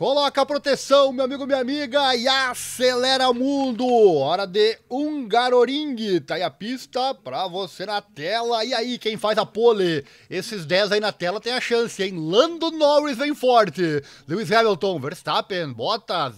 Coloca a proteção, meu amigo, minha amiga, e acelera o mundo! Hora de Hungaroring, tá aí a pista pra você na tela. E aí, quem faz a pole? Esses 10 aí na tela tem a chance, hein? Lando Norris vem forte, Lewis Hamilton, Verstappen, Bottas,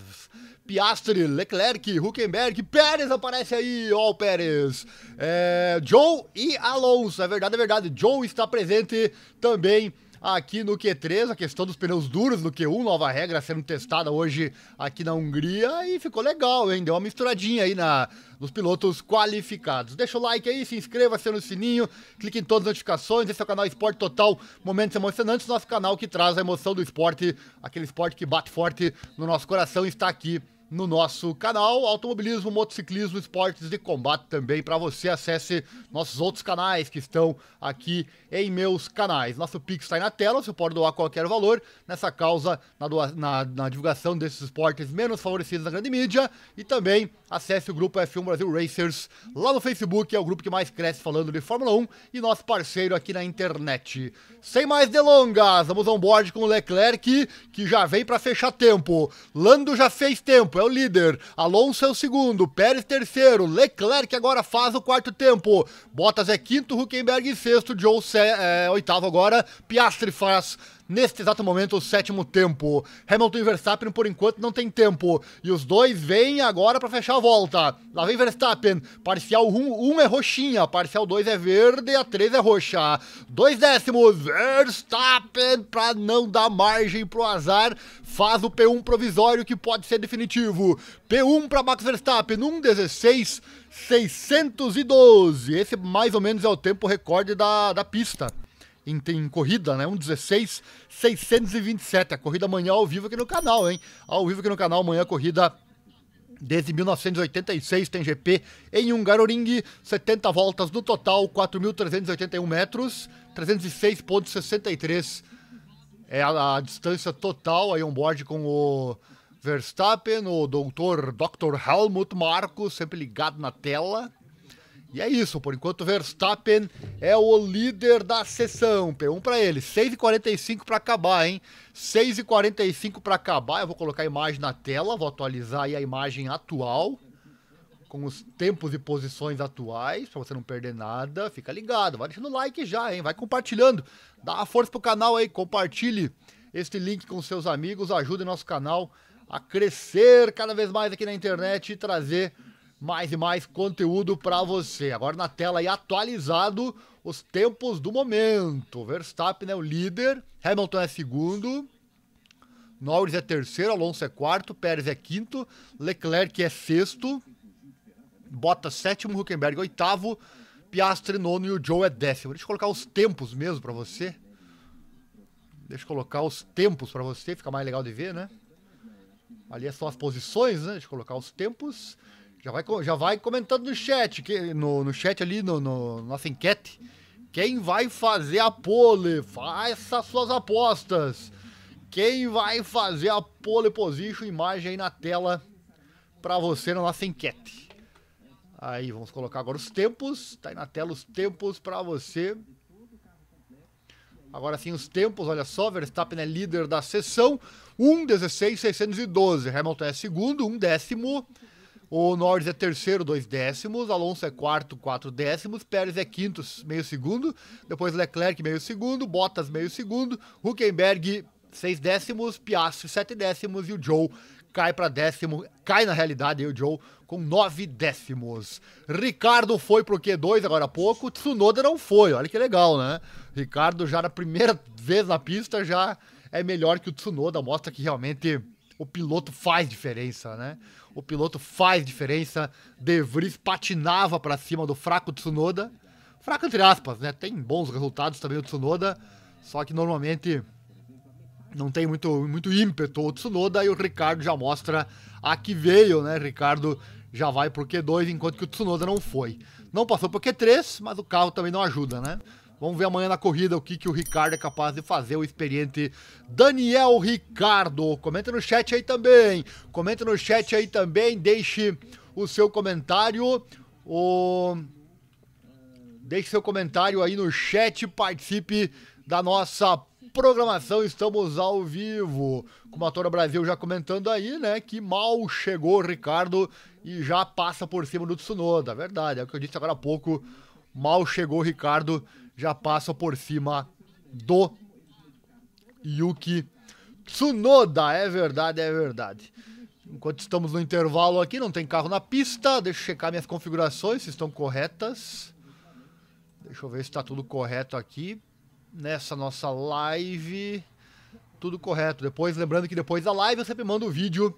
Piastri, Leclerc, Huckenberg, Pérez aparece aí, ó oh, o Pérez. É, Joe e Alonso, é verdade, é verdade, Joe está presente também aqui no Q3, a questão dos pneus duros no Q1, nova regra sendo testada hoje aqui na Hungria e ficou legal, hein? Deu uma misturadinha aí na, nos pilotos qualificados. Deixa o like aí, se inscreva-se o sininho, clique em todas as notificações. Esse é o canal Esporte Total, momentos emocionantes, nosso canal que traz a emoção do esporte, aquele esporte que bate forte no nosso coração está aqui no nosso canal, automobilismo, motociclismo, esportes de combate também para você. Acesse nossos outros canais que estão aqui em meus canais. Nosso Pix está aí na tela, você pode doar qualquer valor nessa causa, na, doa, na, na divulgação desses esportes menos favorecidos na grande mídia. E também acesse o grupo F1 Brasil Racers lá no Facebook, é o grupo que mais cresce falando de Fórmula 1 e nosso parceiro aqui na internet. Sem mais delongas, vamos on board com o Leclerc, que já vem para fechar tempo. Lando já fez tempo, é o líder. Alonso é o segundo, Pérez terceiro, Leclerc agora faz o quarto tempo. Bottas é quinto, Huckenberg sexto, Joe é, oitavo agora, Piastri faz neste exato momento, o sétimo tempo. Hamilton e Verstappen, por enquanto, não tem tempo. E os dois vêm agora para fechar a volta. Lá vem Verstappen. Parcial 1 um, um é roxinha, parcial 2 é verde, a 3 é roxa. Dois décimos. Verstappen, para não dar margem pro azar, faz o P1 provisório que pode ser definitivo. P1 para Max Verstappen, 1,16. 612. Esse mais ou menos é o tempo recorde da, da pista em, em corrida, né? 1,16, 627. A corrida amanhã ao vivo aqui no canal, hein? Ao vivo aqui no canal, amanhã a corrida Desde 1986 tem GP em Hungaroring, 70 voltas no total, 4.381 metros, 306,63 é a, a, distância total aí on board com o Verstappen, o doutor Dr. Helmut Marko, sempre ligado na tela. E é isso, por enquanto Verstappen é o líder da sessão. P1 para ele, 6h45 para acabar, hein? 6h45 para acabar. Eu vou colocar a imagem na tela, vou atualizar aí a imagem atual, com os tempos e posições atuais, para você não perder nada. Fica ligado, vai deixando o like já, hein? Vai compartilhando. Dá uma força pro canal aí, compartilhe este link com seus amigos, ajude nosso canal a crescer cada vez mais aqui na internet e trazer mais e mais conteúdo para você. Agora na tela aí atualizado os tempos do momento. Verstappen é o líder, Hamilton é segundo, Norris é terceiro, Alonso é quarto, Pérez é quinto, Leclerc é sexto, bota sétimo, Huckenberg oitavo, piastre nono e o Joe é décimo. Deixa eu colocar os tempos mesmo para você. Deixa eu colocar os tempos para você, fica mais legal de ver, né? Ali é são as posições, né? Deixa eu colocar os tempos. Já vai, já vai comentando no chat, que, no, no chat ali, no, no nossa enquete. Quem vai fazer a pole? Faça suas apostas. Quem vai fazer a pole position? Imagem aí na tela para você na nossa enquete. Aí, vamos colocar agora os tempos. Tá aí na tela os tempos para você. Agora sim, os tempos, olha só, Verstappen é líder da sessão, 1,16,612, Hamilton é segundo, 1 décimo, o Norris é terceiro, dois décimos. Alonso é quarto, quatro décimos. Pérez é quinto, meio segundo. Depois Leclerc, meio segundo. Bottas, meio segundo. Huckenberg, seis décimos. Piastri, sete décimos. E o Joe cai para décimo. Cai na realidade aí o Joe com nove décimos. Ricardo foi pro Q2 agora há pouco. Tsunoda não foi. Olha que legal, né? Ricardo já na primeira vez na pista já é melhor que o Tsunoda. Mostra que realmente o piloto faz diferença, né? O piloto faz diferença. De Vries patinava para cima do fraco Tsunoda. Fraco entre aspas, né? Tem bons resultados também o Tsunoda, só que normalmente não tem muito, muito ímpeto o Tsunoda e o Ricardo já mostra a que veio, né? Ricardo já vai pro Q2, enquanto que o Tsunoda não foi. Não passou pro Q3, mas o carro também não ajuda, né? Vamos ver amanhã na corrida o que, que o Ricardo é capaz de fazer, o experiente Daniel Ricardo. Comenta no chat aí também. Comenta no chat aí também. Deixe o seu comentário. O... Deixe seu comentário aí no chat. Participe da nossa programação. Estamos ao vivo. Como a Tora Brasil já comentando aí, né? Que mal chegou o Ricardo e já passa por cima do Tsunoda. Verdade, é o que eu disse agora há pouco. Mal chegou o Ricardo já passa por cima do Yuki Tsunoda. É verdade, é verdade. Enquanto estamos no intervalo aqui, não tem carro na pista. Deixa eu checar minhas configurações, se estão corretas. Deixa eu ver se está tudo correto aqui. Nessa nossa live. Tudo correto. Depois, lembrando que depois da live eu sempre mando o vídeo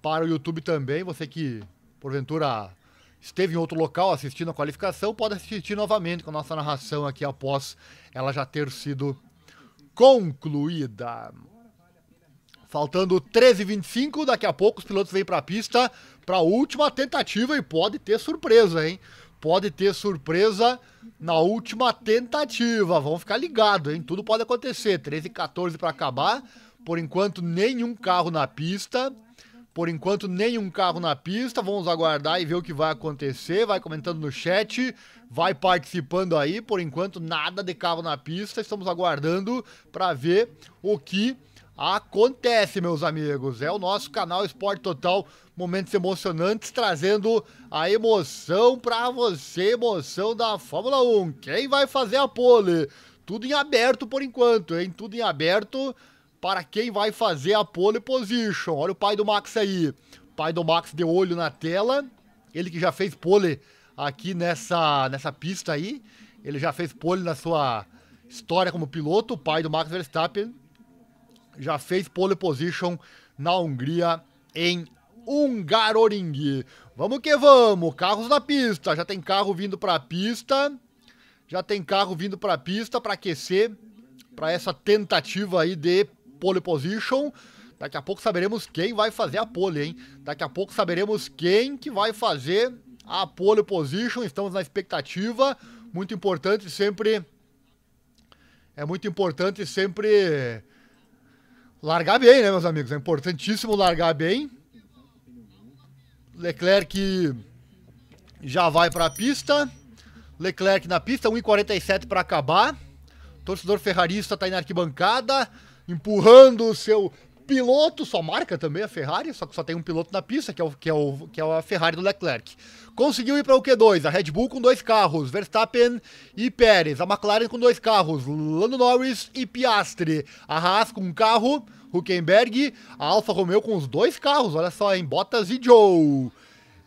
para o YouTube também. Você que, porventura, esteve em outro local assistindo a qualificação, pode assistir novamente com a nossa narração aqui após ela já ter sido concluída. Faltando 13h25, daqui a pouco os pilotos vêm para a pista para a última tentativa e pode ter surpresa, hein? Pode ter surpresa na última tentativa. Vão ficar ligados, hein? Tudo pode acontecer. 13 14 para acabar. Por enquanto, nenhum carro na pista. Por enquanto, nenhum carro na pista. Vamos aguardar e ver o que vai acontecer. Vai comentando no chat, vai participando aí. Por enquanto, nada de carro na pista. Estamos aguardando para ver o que acontece, meus amigos. É o nosso canal Esporte Total. Momentos emocionantes, trazendo a emoção para você, emoção da Fórmula 1. Quem vai fazer a pole? Tudo em aberto por enquanto, hein? Tudo em aberto para quem vai fazer a pole position. Olha o pai do Max aí. Pai do Max deu olho na tela. Ele que já fez pole aqui nessa, nessa pista aí. Ele já fez pole na sua história como piloto. O pai do Max Verstappen já fez pole position na Hungria em Hungaroring. Vamos que vamos, carros na pista. Já tem carro vindo para a pista. Já tem carro vindo para a pista para aquecer para essa tentativa aí de pole position. Daqui a pouco saberemos quem vai fazer a pole, hein? Daqui a pouco saberemos quem que vai fazer a pole position. Estamos na expectativa. Muito importante sempre. É muito importante sempre largar bem, né, meus amigos? É importantíssimo largar bem. Leclerc já vai para a pista. Leclerc na pista, 1,47 para acabar. Torcedor ferrarista está aí na arquibancada empurrando o seu piloto, só marca também a Ferrari, só que só tem um piloto na pista, que é, o, que é, o, que é a Ferrari do Leclerc. Conseguiu ir para o Q2, a Red Bull com dois carros, Verstappen e Pérez, a McLaren com dois carros, Lando Norris e Piastri, a Haas com um carro, Huckenberg, a Alfa Romeo com os dois carros, olha só, em Bottas e Joe.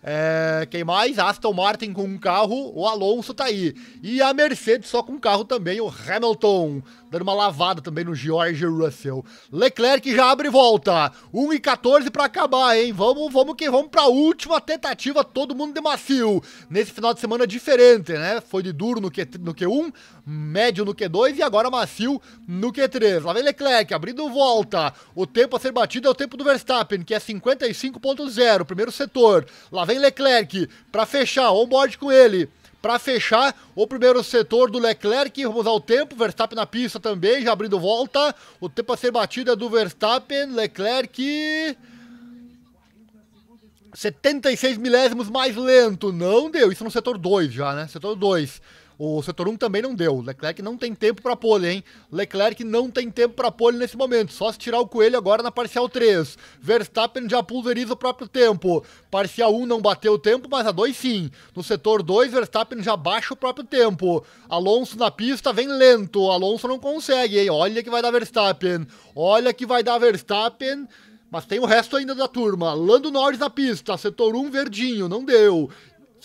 É, quem mais? Aston Martin com um carro, o Alonso tá aí. E a Mercedes só com um carro também, o Hamilton dando uma lavada também no George Russell. Leclerc já abre volta. 1 e 14 para acabar, hein? Vamos, vamos que vamos para a última tentativa, todo mundo de macio. Nesse final de semana diferente, né? Foi de duro no, Q, no Q1, médio no Q2 e agora macio no Q3. Lá vem Leclerc abrindo volta. O tempo a ser batido é o tempo do Verstappen, que é 55.0, primeiro setor. Lá vem Leclerc para fechar, on board com ele. Para fechar, o primeiro setor do Leclerc, vamos ao tempo, Verstappen na pista também, já abrindo volta. O tempo a ser batido é do Verstappen, Leclerc... 76 milésimos mais lento. Não deu. Isso no setor 2 já, né? Setor 2. O setor 1 também não deu. Leclerc não tem tempo para pole, hein? Leclerc não tem tempo para pole nesse momento. Só se tirar o coelho agora na parcial 3. Verstappen já pulveriza o próprio tempo. Parcial 1 não bateu o tempo, mas a 2 sim. No setor 2, Verstappen já baixa o próprio tempo. Alonso na pista vem lento. Alonso não consegue, hein? Olha que vai dar Verstappen. Olha que vai dar Verstappen. Mas tem o resto ainda da turma. Lando Norris na pista, setor 1 verdinho, não deu.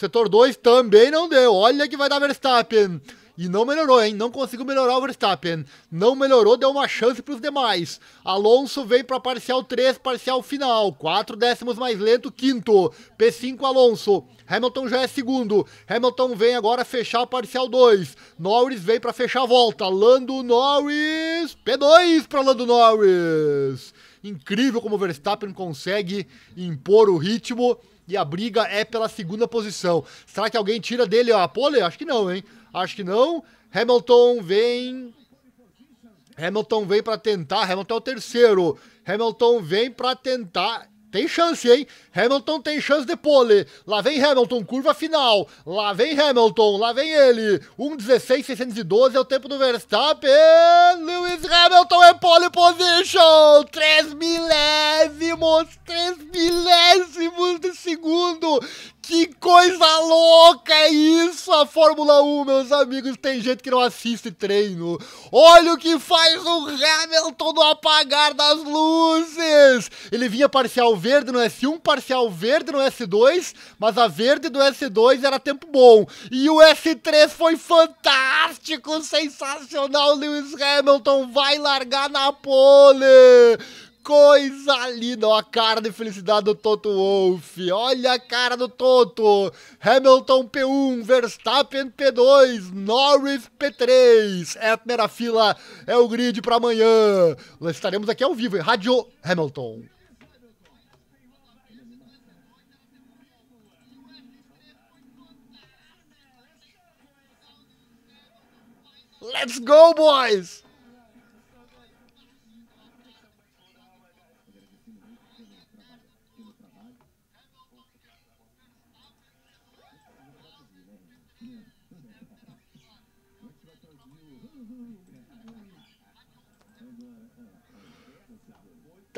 Setor 2 também não deu. Olha que vai dar Verstappen. E não melhorou, hein? Não conseguiu melhorar o Verstappen. Não melhorou, deu uma chance para os demais. Alonso vem para parcial 3, parcial final. 4 décimos mais lento, quinto. P5 Alonso. Hamilton já é segundo. Hamilton vem agora fechar o parcial 2. Norris vem para fechar a volta. Lando Norris. P2 para Lando Norris. Incrível como o Verstappen consegue impor o ritmo e a briga é pela segunda posição. Será que alguém tira dele a pole? Acho que não, hein? Acho que não. Hamilton vem. Hamilton vem para tentar. Hamilton é o terceiro. Hamilton vem para tentar tem chance, hein? Hamilton tem chance de pole. Lá vem Hamilton, curva final. Lá vem Hamilton, lá vem ele. 1.16.612 é o tempo do Verstappen. Lewis Hamilton é pole position. 3 milésimos, 3 milésimos de segundo. Que coisa louca é isso, a Fórmula 1, meus amigos. Tem gente que não assiste treino. Olha o que faz o Hamilton no apagar das luzes. Ele vinha parcial verde no S1, parcial verde no S2, mas a verde do S2 era tempo bom. E o S3 foi fantástico, sensacional. Lewis Hamilton vai largar na pole coisa linda! Ó, a cara de felicidade do Toto Wolff. Olha a cara do Toto. Hamilton P1, Verstappen P2, Norris P3. É a primeira fila, é o grid para amanhã. Estaremos aqui ao vivo em Rádio Hamilton. Let's go, boys!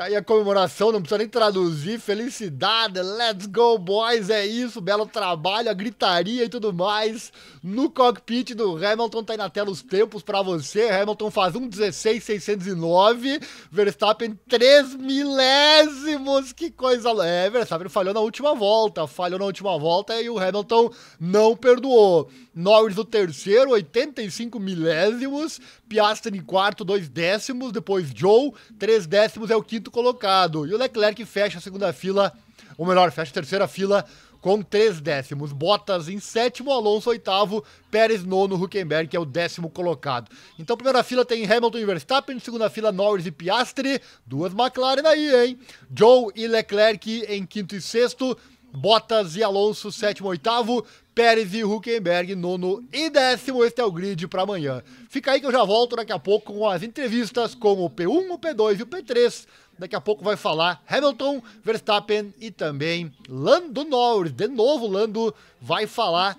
Tá aí a comemoração, não precisa nem traduzir. Felicidade, let's go, boys, é isso, belo trabalho, a gritaria e tudo mais. No cockpit do Hamilton, tá aí na tela os tempos para você. Hamilton faz 1,16,609, Verstappen 3 milésimos, que coisa. É, Verstappen falhou na última volta, falhou na última volta e o Hamilton não perdoou. Norris, o terceiro, 85 milésimos. Piastri em quarto, dois décimos, depois Joe, três décimos é o quinto colocado. E o Leclerc fecha a segunda fila, ou melhor, fecha a terceira fila com três décimos. Bottas em sétimo, Alonso oitavo, Pérez nono, Huckenberg é o décimo colocado. Então, primeira fila tem Hamilton e Verstappen, segunda fila Norris e Piastri, duas McLaren aí, hein? Joe e Leclerc em quinto e sexto, Bottas e Alonso, sétimo, oitavo. Pérez e Huckenberg, nono e décimo. Este é o grid para amanhã. Fica aí que eu já volto daqui a pouco com as entrevistas com o P1, o P2 e o P3. Daqui a pouco vai falar Hamilton, Verstappen e também Lando Norris. De novo, Lando vai falar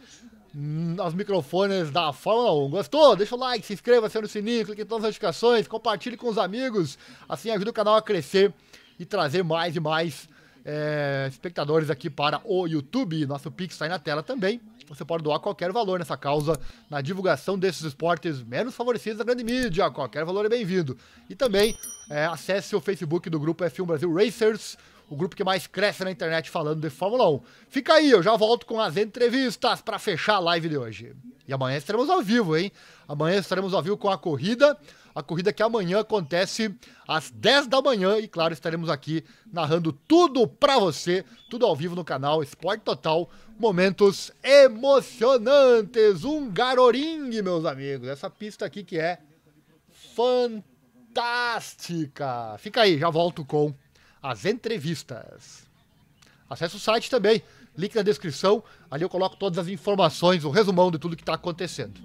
nos hum, microfones da Fórmula 1. Gostou? Deixa o like, se inscreva, aciona o sininho, clique em todas as notificações, compartilhe com os amigos. Assim ajuda o canal a crescer e trazer mais e mais é, espectadores aqui para o YouTube. Nosso Pix está aí na tela também. Você pode doar qualquer valor nessa causa, na divulgação desses esportes menos favorecidos da grande mídia. Qualquer valor é bem-vindo. E também é, acesse o Facebook do grupo F1 Brasil Racers o grupo que mais cresce na internet falando de Fórmula 1. Fica aí, eu já volto com as entrevistas para fechar a live de hoje. E amanhã estaremos ao vivo, hein? Amanhã estaremos ao vivo com a corrida, a corrida que amanhã acontece às 10 da manhã e claro, estaremos aqui narrando tudo para você, tudo ao vivo no canal Esporte Total, momentos emocionantes, um garoringue, meus amigos. Essa pista aqui que é fantástica. Fantástica! Fica aí, já volto com as entrevistas. Acesse o site também, link na descrição, ali eu coloco todas as informações, o um resumão de tudo que está acontecendo.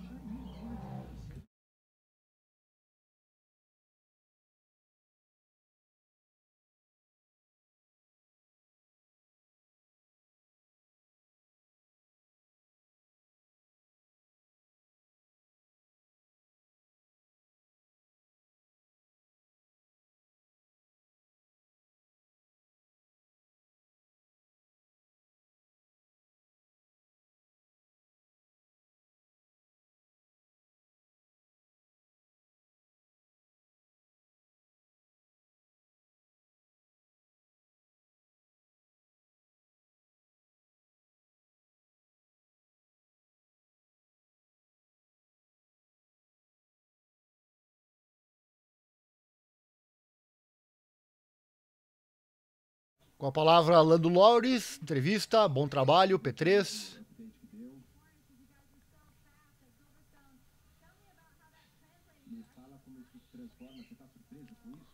Com a palavra, Lando Lores, entrevista, bom trabalho, P3.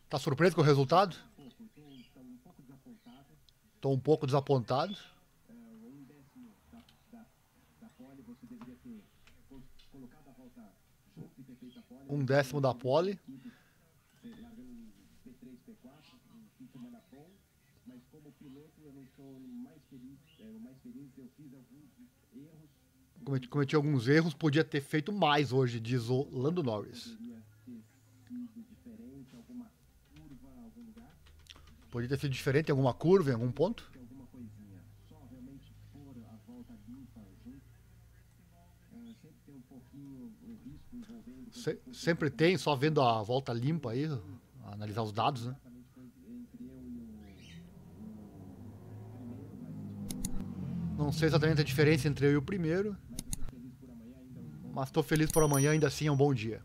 Tá surpreso com o resultado? Estou um pouco desapontado. Um décimo da pole. piloto eu não sou mais feliz, é, o mais feliz, eu fiz alguns erros. Cometi, cometi alguns erros, podia ter feito mais hoje, diz o Lando Norris. Podia ter sido diferente em alguma curva, em algum ponto? Eh, Se, sempre tem, só vendo a volta limpa aí, analisar os dados, né? Não sei exatamente a diferença entre eu e o primeiro. Mas estou feliz por amanhã, ainda assim é um bom dia.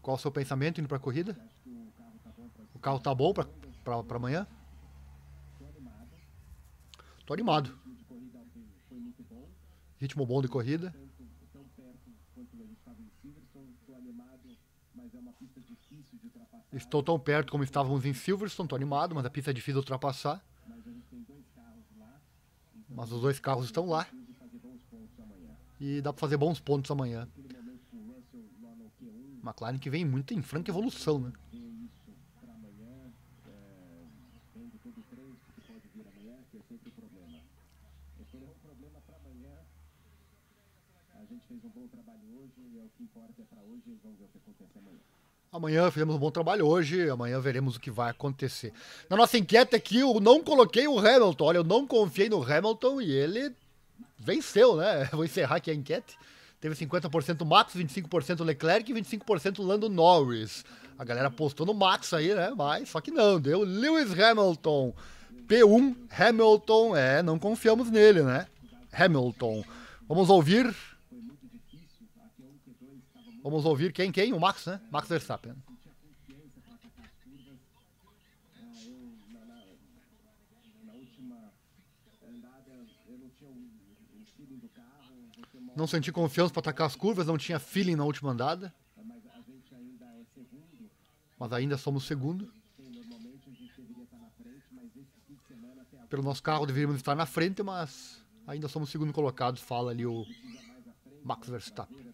Qual o seu pensamento indo para a corrida? O carro tá bom para amanhã? Estou animado. Ritmo bom de corrida. Estou tão perto como estávamos em Silverstone, estou animado, mas a pista é difícil de ultrapassar. Mas os dois carros estão lá. E dá para fazer bons pontos amanhã. McLaren que vem muito em franca evolução, né? fez um bom trabalho hoje, é o que importa é para hoje, vamos ver o que acontece amanhã. Amanhã fizemos um bom trabalho hoje, amanhã veremos o que vai acontecer. Na nossa enquete aqui, eu não coloquei o Hamilton. Olha, eu não confiei no Hamilton e ele venceu, né? Vou encerrar aqui a enquete. Teve 50% Max, 25% Leclerc e 25% Lando Norris. A galera postou no Max aí, né? Mas só que não, deu Lewis Hamilton. P1, Hamilton, é, não confiamos nele, né? Hamilton. Vamos ouvir Vamos ouvir quem? Quem? O Max, né? Max Verstappen. Não senti confiança para atacar as curvas, não tinha feeling na última andada. Mas ainda somos segundo. Pelo nosso carro deveríamos estar na frente, mas ainda somos segundo colocado fala ali o Max Verstappen.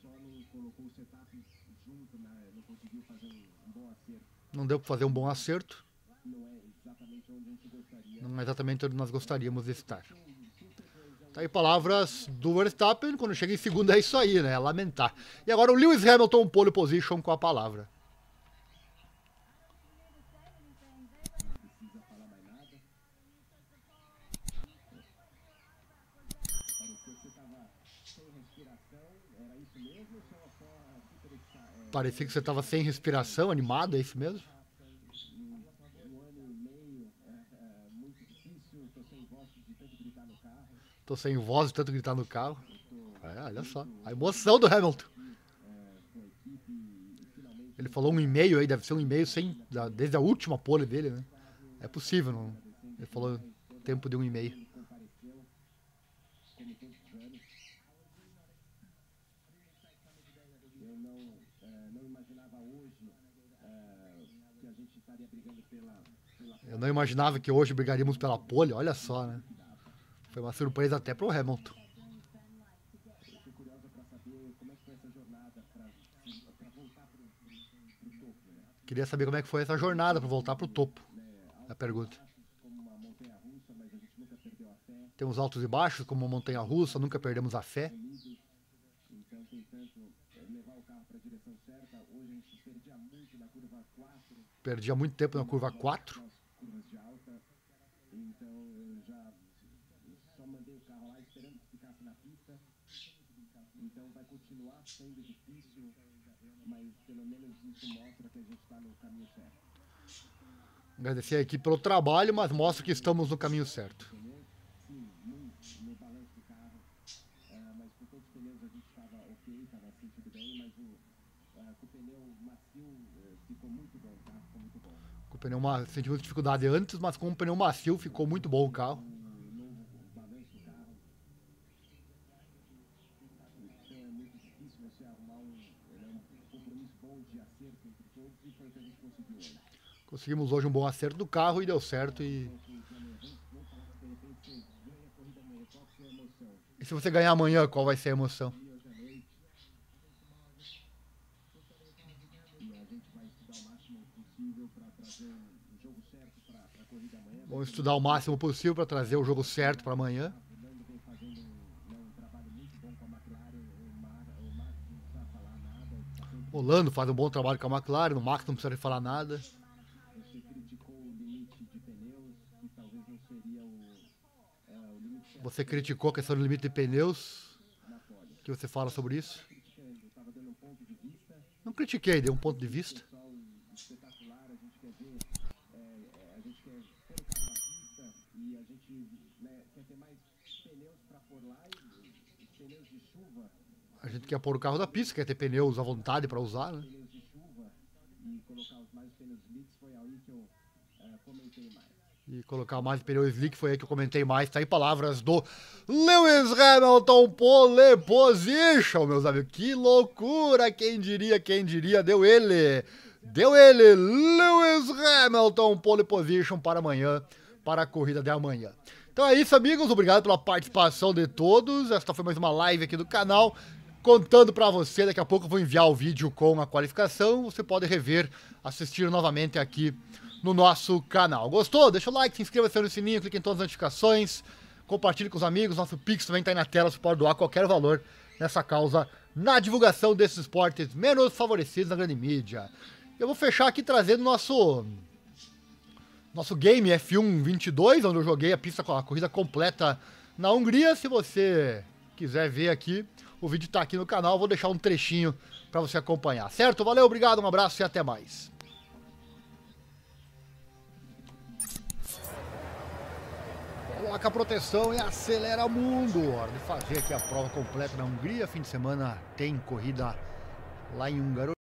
só não colocou o setup junto, né? não conseguiu fazer um bom acerto. Não deu para fazer um bom acerto. Não é exatamente onde, gostaria... não é exatamente onde nós gostaríamos de estar. Tá aí palavras do Verstappen, quando chega em segundo é isso aí, né? É lamentar. E agora o Lewis Hamilton, pole position com a palavra. Parecia que você estava sem respiração, animado, é isso mesmo? Tô sem voz de tanto gritar no carro. É, olha só, a emoção do Hamilton. Ele falou um e-mail aí, deve ser um e-mail sem, desde a última pole dele, né? É possível, não? Ele falou tempo de um e-mail. Eu não imaginava que hoje brigaríamos pela pole, olha só, né? Foi uma surpresa até pro Hamilton. Queria saber como é que foi essa jornada para voltar pro topo. A pergunta. Temos altos e baixos como montanha russa, nunca perdemos a fé. perdia muito tempo na curva 4. pelo Agradecer a equipe pelo trabalho, mas mostra que estamos no caminho certo. Sim, muito no balanço do carro, mas com todos os pneus a gente estava ok, estava sentindo bem, mas é, com o pneu macio é, ficou muito bom pneu macio, sentimos dificuldade antes, mas com o pneu macio ficou muito bom o carro. Conseguimos hoje um bom acerto do carro e deu certo e... e se você ganhar amanhã, qual vai ser a emoção? Vamos estudar o máximo possível para trazer o jogo certo para amanhã. O Lando faz um bom trabalho com a McLaren, o Max não precisa falar nada. Você criticou a questão do limite de pneus. O que você fala sobre isso? Não critiquei, dei um ponto de vista. a gente quer pôr o carro da pista, quer ter pneus à vontade para usar, né? Eh, e colocar mais pneus slick foi aí que eu comentei mais, tá aí palavras do Lewis Hamilton pole position, meus amigos. Que loucura, quem diria, quem diria, deu ele. Deu ele, Lewis Hamilton pole position para amanhã, para a corrida de amanhã. Então é isso, amigos. Obrigado pela participação de todos. Esta foi mais uma live aqui do canal contando para você. Daqui a pouco eu vou enviar o vídeo com a qualificação. Você pode rever, assistir novamente aqui no nosso canal. Gostou? Deixa o like, se inscreva -se no sininho, clique em todas as notificações, compartilhe com os amigos. Nosso Pix também está aí na tela, você pode doar qualquer valor nessa causa na divulgação desses esportes menos favorecidos na grande mídia. Eu vou fechar aqui trazendo nosso nosso game F1 22, onde eu joguei a pista com a corrida completa na Hungria. Se você quiser ver aqui, o vídeo está aqui no canal, vou deixar um trechinho para você acompanhar, certo? Valeu, obrigado, um abraço e até mais. Coloca a proteção e acelera o mundo. Hora de fazer aqui a prova completa na Hungria. Fim de semana tem corrida lá em Hungaroa.